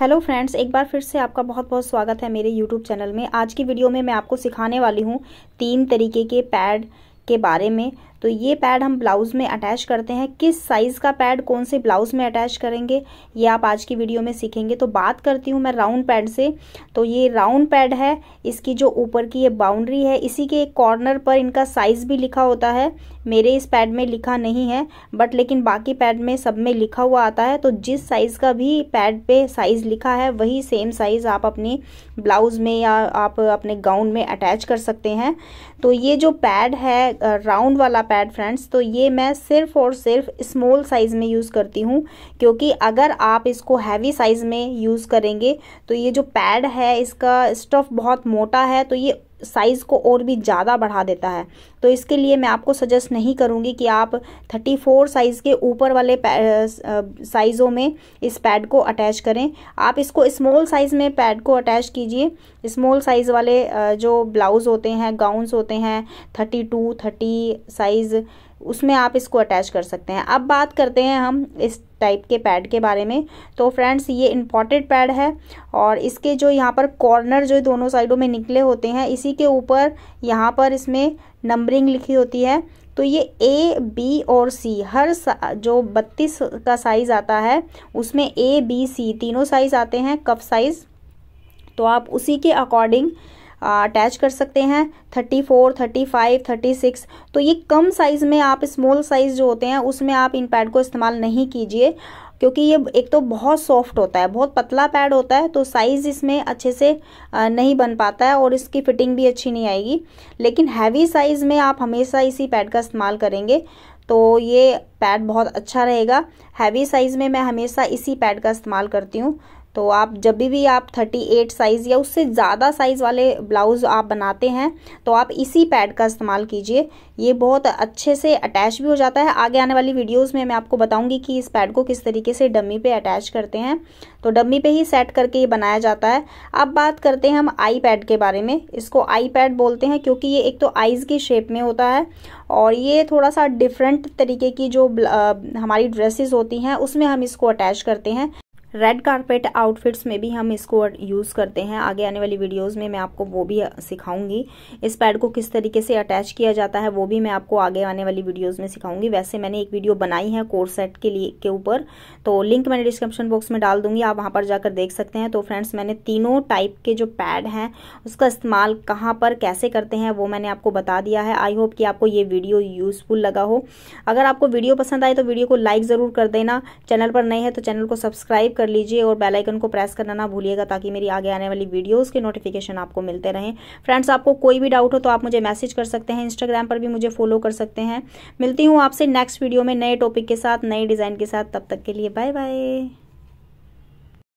hello friends एक बार फिर से आपका बहुत बहुत स्वागत है मेरे यूट्यूब चैनल में आज की वीडियो में मैं आपको सिखाने वाली हूँ तीन तरीके के पैड के बारे में तो ये पैड हम ब्लाउज़ में अटैच करते हैं किस साइज़ का पैड कौन से ब्लाउज़ में अटैच करेंगे ये आप आज की वीडियो में सीखेंगे तो बात करती हूँ मैं राउंड पैड से तो ये राउंड पैड है इसकी जो ऊपर की ये बाउंड्री है इसी के एक कॉर्नर पर इनका साइज़ भी लिखा होता है मेरे इस पैड में लिखा नहीं है बट लेकिन बाकी पैड में सब में लिखा हुआ आता है तो जिस साइज़ का भी पैड पे साइज़ लिखा है वही सेम साइज़ आप अपनी ब्लाउज़ में या आप अपने गाउन में अटैच कर सकते हैं तो ये जो पैड है राउंड वाला पैड फ्रेंड्स तो ये मैं सिर्फ और सिर्फ स्मॉल साइज़ में यूज़ करती हूँ क्योंकि अगर आप इसको हैवी साइज़ में यूज़ करेंगे तो ये जो पैड है इसका स्टफ़ बहुत मोटा है तो ये साइज़ को और भी ज़्यादा बढ़ा देता है तो इसके लिए मैं आपको सजेस्ट नहीं करूँगी कि आप 34 साइज़ के ऊपर वाले साइज़ों में इस पैड को अटैच करें आप इसको स्मॉल साइज़ में पैड को अटैच कीजिए स्मॉल साइज़ वाले जो ब्लाउज़ होते हैं गाउन्स होते हैं 32, 30 साइज़ उसमें आप इसको अटैच कर सकते हैं अब बात करते हैं हम इस टाइप के पैड के बारे में तो फ्रेंड्स ये इम्पॉर्टेड पैड है और इसके जो यहाँ पर कॉर्नर जो दोनों साइडों में निकले होते हैं इसी के ऊपर यहाँ पर इसमें नंबरिंग लिखी होती है तो ये ए बी और सी हर जो बत्तीस का साइज़ आता है उसमें ए बी सी तीनों साइज़ आते हैं कप साइज़ तो आप उसी के अकॉर्डिंग अटैच कर सकते हैं thirty four thirty five thirty six तो ये कम साइज़ में आप स्मॉल साइज़ जो होते हैं उसमें आप इन पैड को इस्तेमाल नहीं कीजिए क्योंकि ये एक तो बहुत सॉफ्ट होता है बहुत पतला पैड होता है तो साइज़ इसमें अच्छे से नहीं बन पाता है और इसकी फ़िटिंग भी अच्छी नहीं आएगी लेकिन हैवी साइज़ में आप हमेशा इसी पैड का इस्तेमाल करेंगे तो ये पैड बहुत अच्छा रहेगा हैवी साइज़ में मैं हमेशा इसी पैड का इस्तेमाल करती हूँ तो आप जब भी आप 38 साइज़ या उससे ज़्यादा साइज़ वाले ब्लाउज़ आप बनाते हैं तो आप इसी पैड का इस्तेमाल कीजिए ये बहुत अच्छे से अटैच भी हो जाता है आगे आने वाली वीडियोस में मैं आपको बताऊंगी कि इस पैड को किस तरीके से डमी पे अटैच करते हैं तो डमी पे ही सेट करके ये बनाया जाता है अब बात करते हैं हम आई पैड के बारे में इसको आई पैड बोलते हैं क्योंकि ये एक तो आइज़ की शेप में होता है और ये थोड़ा सा डिफरेंट तरीके की जो हमारी ड्रेसेस होती हैं उसमें हम इसको अटैच करते हैं रेड कारपेट आउटफिट्स में भी हम इसको यूज़ करते हैं आगे आने वाली वीडियोस में मैं आपको वो भी सिखाऊंगी इस पैड को किस तरीके से अटैच किया जाता है वो भी मैं आपको आगे आने वाली वीडियोस में सिखाऊंगी वैसे मैंने एक वीडियो बनाई है कोर्स सेट के लिए के ऊपर तो लिंक मैंने डिस्क्रिप्शन बॉक्स में डाल दूंगी आप वहां पर जाकर देख सकते हैं तो फ्रेंड्स मैंने तीनों टाइप के जो पैड है उसका इस्तेमाल कहाँ पर कैसे करते हैं वो मैंने आपको बता दिया है आई होप कि आपको ये वीडियो यूज़फुल लगा हो अगर आपको वीडियो पसंद आए तो वीडियो को लाइक ज़रूर कर देना चैनल पर नए है तो चैनल को सब्सक्राइब कर लीजिए और बेल आइकन को प्रेस करना ना भूलिएगा ताकि मेरी आगे आने वाली वीडियोस के नोटिफिकेशन आपको मिलते रहें फ्रेंड्स आपको कोई भी डाउट हो तो आप मुझे मैसेज कर सकते हैं इंस्टाग्राम पर भी मुझे फॉलो कर सकते हैं मिलती हूँ आपसे नेक्स्ट वीडियो में नए टॉपिक के साथ नए डिज़ाइन के साथ तब तक के लिए बाय बाय